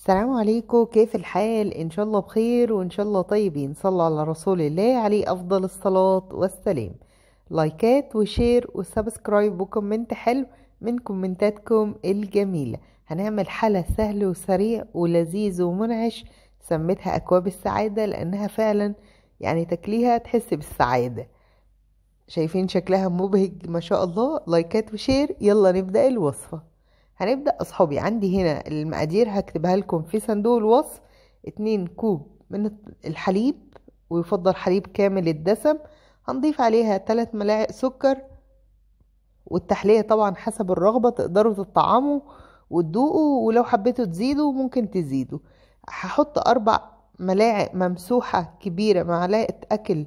السلام عليكم كيف الحال ان شاء الله بخير وان شاء الله طيبين صلى على رسول الله عليه افضل الصلاة والسلام لايكات وشير وسبسكرايب وكومنت حلو من كومنتاتكم الجميلة هنعمل حالة سهل وسريع ولذيذ ومنعش سميتها اكواب السعادة لانها فعلا يعني تكليها تحس بالسعادة شايفين شكلها مبهج ما شاء الله لايكات وشير يلا نبدأ الوصفة هنبدأ أصحابي عندي هنا المقادير هكتبها لكم في صندوق الوصف اتنين كوب من الحليب ويفضل حليب كامل الدسم هنضيف عليها تلات ملاعق سكر والتحلية طبعا حسب الرغبة تقدروا تطعموا وتدوقوا ولو حبيتوا تزيدوا ممكن تزيدوا هحط أربع ملاعق ممسوحة كبيرة معلقة أكل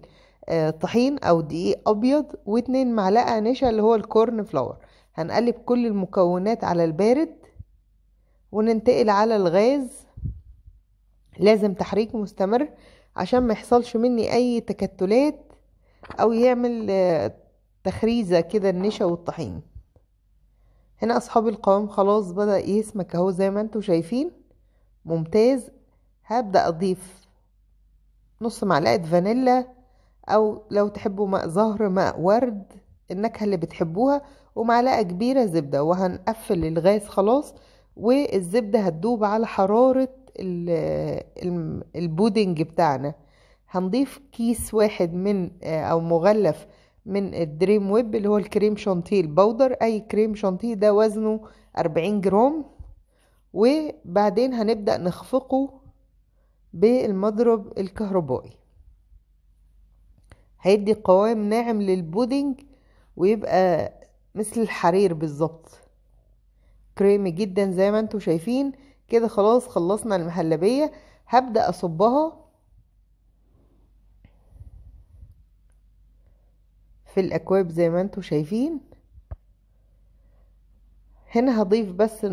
آه، طحين أو دقيق أبيض واتنين معلقة نشا اللي هو الكورن فلاور هنقلب كل المكونات على البارد وننتقل على الغاز لازم تحريك مستمر عشان ما يحصلش مني اي تكتلات او يعمل آه، تخريزه كده النشا والطحين هنا اصحاب القوام خلاص بدا يسمك اهو زي ما انتم شايفين ممتاز هبدا اضيف نص معلقه فانيلا او لو تحبوا ماء زهر ماء ورد النكهة اللي بتحبوها ومعلقة كبيرة زبدة وهنقفل الغاز خلاص والزبدة هتدوب على حرارة البودنج بتاعنا هنضيف كيس واحد من آه، او مغلف من الدريم ويب اللي هو الكريم شانتيه البودر اي كريم شانتيه ده وزنه 40 جرام وبعدين هنبدأ نخفقه بالمضرب الكهربائي هيدي قوام ناعم للبودنج ويبقى مثل الحرير بالظبط كريمي جدا زي ما انتم شايفين كده خلاص خلصنا المهلبية هبدأ أصبها في الأكواب زي ما انتم شايفين هنا هضيف بس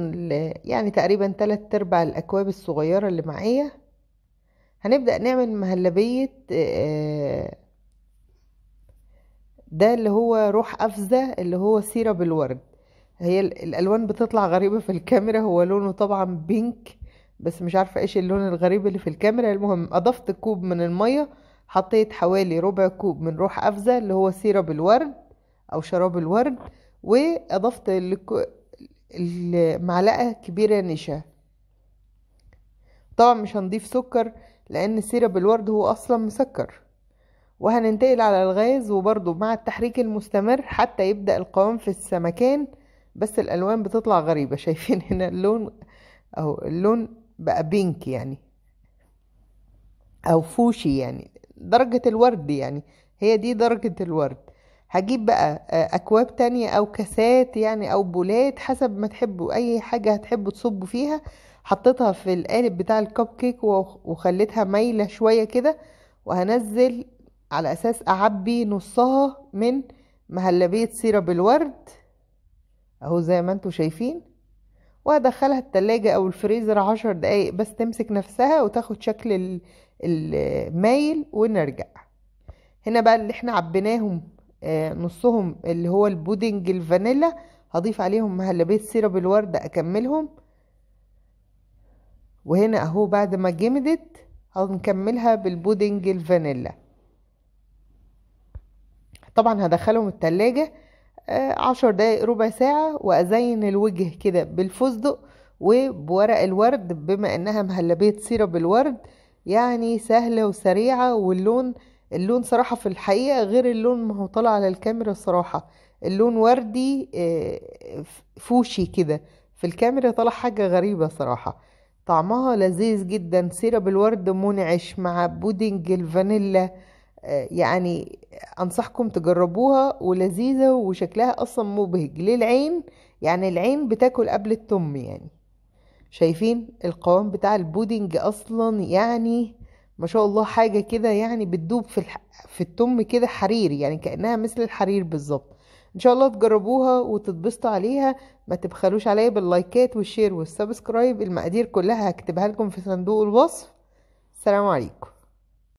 يعني تقريبا تلات ارباع الأكواب الصغيرة اللي معايا هنبدأ نعمل مهلبية آه ده اللي هو روح قفزة اللي هو سيرة بالورد هي الألوان بتطلع غريبة في الكاميرا هو لونه طبعا بينك بس مش عارفة ايش اللون الغريب اللي في الكاميرا المهم أضفت كوب من المية حطيت حوالي ربع كوب من روح قفزة اللي هو سيرة الورد أو شراب الورد وأضفت معلقة كبيرة نشا طبعا مش هنضيف سكر لأن سيرب الورد هو أصلا مسكر وهننتقل على الغاز وبرضو مع التحريك المستمر حتى يبدأ القوام في السمكان بس الألوان بتطلع غريبة شايفين هنا اللون أهو اللون بقى بينك يعني أو فوشي يعني درجة الورد يعني هي دي درجة الورد هجيب بقى آه، أكواب تانية أو كاسات يعني أو بولات حسب ما تحبوا أي حاجة هتحبوا تصبوا فيها حطيتها في القالب بتاع الكب كيك وخليتها مايلة شوية كده وهنزل على أساس أعبي نصها من مهلبية سيرب الورد أهو زي ما انتوا شايفين وادخلها التلاجة أو الفريزر عشر دقايق بس تمسك نفسها وتاخد شكل المايل ونرجع هنا بقى اللي احنا عبيناهم آه، نصهم اللي هو البودنج الفانيلا هضيف عليهم مهلبية سيرب الورد أكملهم وهنا أهو بعد ما جمدت هنكملها بالبودنج الفانيلا طبعا هدخلهم التلاجة آه، عشر دقايق ربع ساعة وأزين الوجه كده بالفستق وبورق الورد بما إنها مهلبية سيرب بالورد يعني سهلة وسريعة واللون اللون صراحة في الحقيقة غير اللون ما هو طالع على الكاميرا صراحة اللون وردي آه، فوشي كده في الكاميرا طلع حاجة غريبة صراحة طعمها لذيذ جدا سيرة بالورد منعش مع بودنج الفانيلا يعني انصحكم تجربوها ولذيذه وشكلها اصلا مبهج للعين يعني العين بتاكل قبل التم يعني شايفين القوام بتاع البودنج اصلا يعني ما شاء الله حاجه كده يعني بتدوب في الح... في التم كده حرير يعني كانها مثل الحرير بالظبط ان شاء الله تجربوها وتتبسطوا عليها ما تبخلوش عليا باللايكات والشير والسبسكرايب المقادير كلها هكتبها لكم في صندوق الوصف السلام عليكم